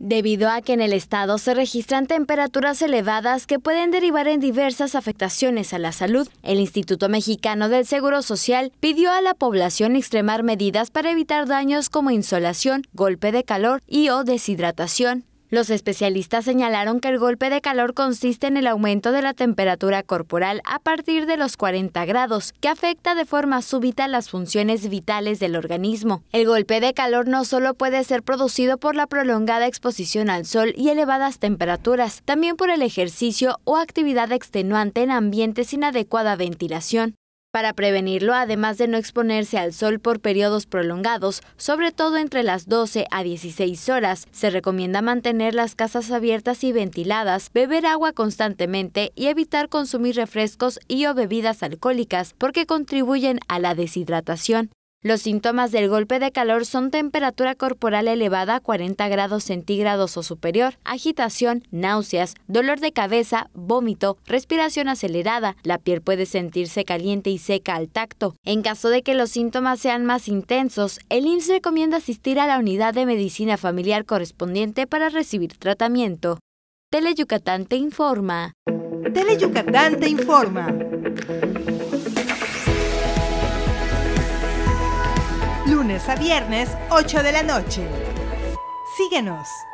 debido a que en el estado se registran temperaturas elevadas que pueden derivar en diversas afectaciones a la salud. El Instituto Mexicano del Seguro Social pidió a la población extremar medidas para evitar daños como insolación, golpe de calor y o deshidratación. Los especialistas señalaron que el golpe de calor consiste en el aumento de la temperatura corporal a partir de los 40 grados, que afecta de forma súbita las funciones vitales del organismo. El golpe de calor no solo puede ser producido por la prolongada exposición al sol y elevadas temperaturas, también por el ejercicio o actividad extenuante en ambientes sin adecuada ventilación. Para prevenirlo, además de no exponerse al sol por periodos prolongados, sobre todo entre las 12 a 16 horas, se recomienda mantener las casas abiertas y ventiladas, beber agua constantemente y evitar consumir refrescos y o bebidas alcohólicas porque contribuyen a la deshidratación. Los síntomas del golpe de calor son temperatura corporal elevada a 40 grados centígrados o superior, agitación, náuseas, dolor de cabeza, vómito, respiración acelerada, la piel puede sentirse caliente y seca al tacto. En caso de que los síntomas sean más intensos, el IMSS recomienda asistir a la unidad de medicina familiar correspondiente para recibir tratamiento. Teleyucatán te informa. Teleyucatán te informa. lunes a viernes, 8 de la noche. Síguenos.